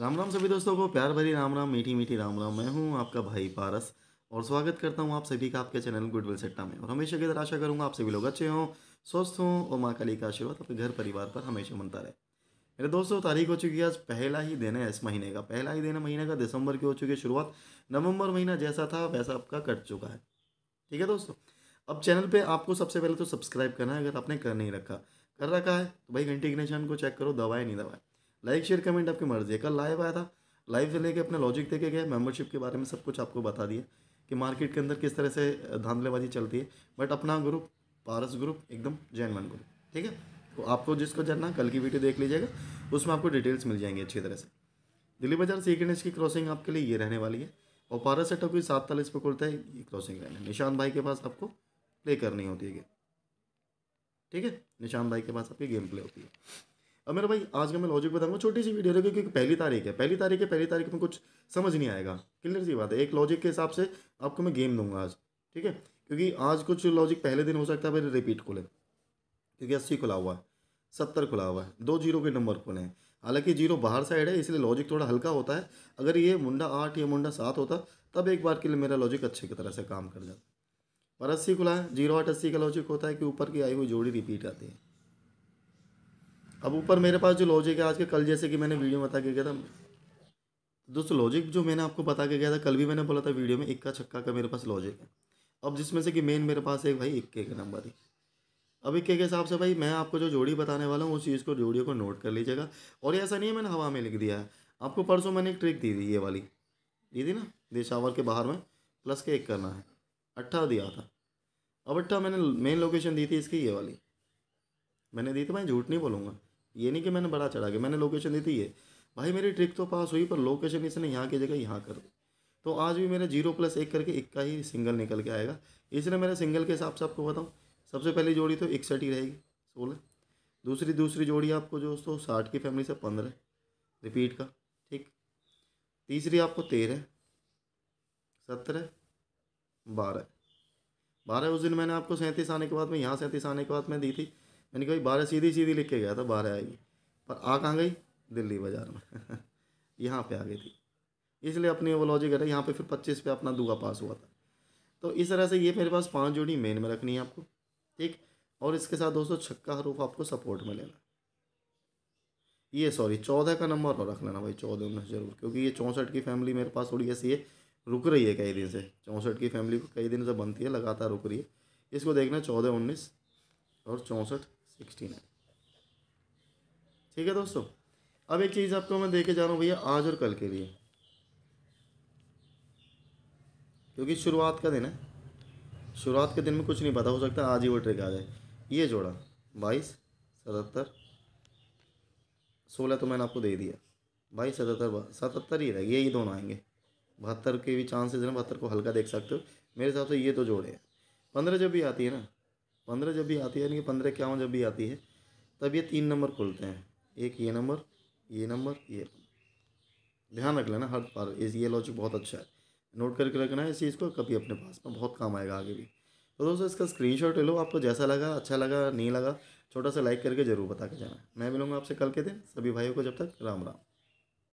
राम राम सभी दोस्तों को प्यार भरी राम राम मीठी मीठी राम राम मैं हूं आपका भाई पारस और स्वागत करता हूं आप सभी का आपके चैनल गुडविल सट्टा में और हमेशा की तरह आशा करूंगा आप सभी लोग अच्छे हों स्वस्थ हों और माँ काली का आशीर्वाद आपके घर परिवार पर हमेशा बनता रहे मेरे दोस्तों तारीख हो चुकी है आज पहला ही दिन है इस महीने का पहला ही दिन है महीने का दिसंबर की हो चुकी है शुरुआत नवंबर महीना जैसा था वैसा आपका कट चुका है ठीक है दोस्तों अब चैनल पर आपको सबसे पहले तो सब्सक्राइब करना है अगर आपने कर नहीं रखा कर रखा है तो भाई घंटी को चेक करो दवाएं नहीं दवाएं लाइक शेयर कमेंट आपकी मर्जी है कल लाइव आया था लाइव से लेके अपने लॉजिक देखे गए मेंबरशिप के बारे में सब कुछ आपको बता दिया कि मार्केट के अंदर किस तरह से धांधलेबाजी चलती है बट अपना ग्रुप पारस ग्रुप एकदम वन ग्रुप ठीक है तो आपको जिसको जानना कल की वीडियो देख लीजिएगा उसमें आपको डिटेल्स मिल जाएंगे अच्छी तरह से दिल्ली बाजार सी गणेश की क्रॉसिंग आपके लिए ये रहने वाली है और पारस सेटअप भी सात तालीस पे खुलता है ये क्रॉसिंग रहना निशान भाई के पास आपको प्ले करनी होती है गेम ठीक है निशान भाई के पास आपकी गेम प्ले होती है अब मेरा भाई आज का मैं लॉजिक बताऊंगा छोटी सी वीडियो क्योंकि पहली तारीख है पहली तारीख है पहली तारीख में कुछ समझ नहीं आएगा क्लियर सी बात है एक लॉजिक के हिसाब से आपको मैं गेम दूंगा आज ठीक है क्योंकि आज कुछ लॉजिक पहले दिन हो सकता है मेरे रिपीट खुले क्योंकि अस्सी खुला हुआ है सत्तर खुला हुआ है दो जीरो के नंबर खुले हैं हालांकि जीरो बाहर साइड है इसलिए लॉजिक थोड़ा हल्का होता है अगर ये मुंडा आठ या मुंडा सात होता तब एक बार के लिए मेरा लॉजिक अच्छे की तरह से काम कर जाता पर अस्सी खुला है जीरो आठ अस्सी का लॉजिक होता है कि ऊपर की आई हुई जोड़ी रिपीट आती है अब ऊपर मेरे पास जो लॉजिक है आज के कल जैसे कि मैंने वीडियो में बता के गया था दोस्तों लॉजिक जो मैंने आपको बता के गया था कल भी मैंने बोला था वीडियो में इक्का छक्का का मेरे पास लॉजिक है अब जिसमें से कि मेन मेरे पास एक भाई इक्के का नंबर है अब इक्के के हिसाब से भाई मैं आपको जो जोड़ी बताने वाला हूँ उस चीज़ को जोड़ियों को नोट कर लीजिएगा और ऐसा नहीं है मैंने हवा में लिख दिया है आपको परसों मैंने एक ट्रिक दी थी ये वाली दी थी ना देशावर के बाहर में प्लस के एक करना है अट्ठा दिया था अब अट्ठा मैंने मेन लोकेशन दी थी इसकी ये वाली मैंने दी थी मैं झूठ नहीं बोलूँगा ये नहीं कि मैंने बड़ा चढ़ा के मैंने लोकेशन दी थी ये भाई मेरी ट्रिक तो पास हुई पर लोकेशन इसने यहाँ की जगह यहाँ कर दी तो आज भी मेरा जीरो प्लस एक करके एक का ही सिंगल निकल के आएगा इसलिए मेरे सिंगल के हिसाब से आपको बताऊँ सबसे पहली जोड़ी तो इकसठ ही रहेगी सोलह दूसरी दूसरी जोड़ी आपको जो दोस्तों साठ की फैमिली से पंद्रह रिपीट का ठीक तीसरी आपको तेरह सत्रह बारह बारह उस दिन मैंने आपको सैंतीस आने के बाद में यहाँ सैंतीस आने के बाद में दी थी मैंने कहा बारह सीधी सीधी लिख के गया था बारह आएगी पर आ कहाँ गई दिल्ली बाज़ार में यहाँ पे आ गई थी इसलिए अपनी वो लॉजिक है यहाँ पे फिर पच्चीस पे अपना दुआ पास हुआ था तो इस तरह से ये मेरे पास पांच जोड़ी मेन में रखनी है आपको ठीक और इसके साथ दोस्तों छक्का हरूफ आपको सपोर्ट में लेना ये सॉरी चौदह का नंबर और रख लेना भाई चौदह उन्नीस जरूर क्योंकि ये चौंसठ की फैमिली मेरे पास थोड़ी ऐसी है रुक रही है कई दिन से चौंसठ की फैमिली को कई दिन से बनती है लगातार रुक रही है इसको देखना चौदह उन्नीस और चौंसठ सिक्सटी नाइन ठीक है दोस्तों अब एक चीज़ आपको मैं देके जा रहा हूँ भैया आज और कल के लिए क्योंकि शुरुआत का दिन है शुरुआत के दिन में कुछ नहीं पता हो सकता आज ही वो ट्रिक आ जाए ये जोड़ा बाईस सतहत्तर सोलह तो मैंने आपको दे दिया बाईस सतहत्तर सतहत्तर ही रहेगी यही दोनों आएंगे बहत्तर के भी चांसेस हैं बहत्तर को हल्का देख सकते हो मेरे हिसाब से ये तो जोड़े हैं पंद्रह जब भी आती है ना पंद्रह जब भी आती है यानी कि पंद्रह इक्यावन जब भी आती है तब ये तीन नंबर खुलते हैं एक ये नंबर ये नंबर ये ध्यान रख लेना हर बार इस ये लॉजिक बहुत अच्छा है नोट करके रखना है इस चीज़ को कभी अपने पास में बहुत काम आएगा आगे भी तो दोस्तों इसका शॉट ले लो आपको जैसा लगा अच्छा लगा नहीं लगा छोटा सा लाइक करके ज़रूर बता के जाना मैं मिलूंगा आपसे कल के दिन सभी भाइयों को जब तक राम राम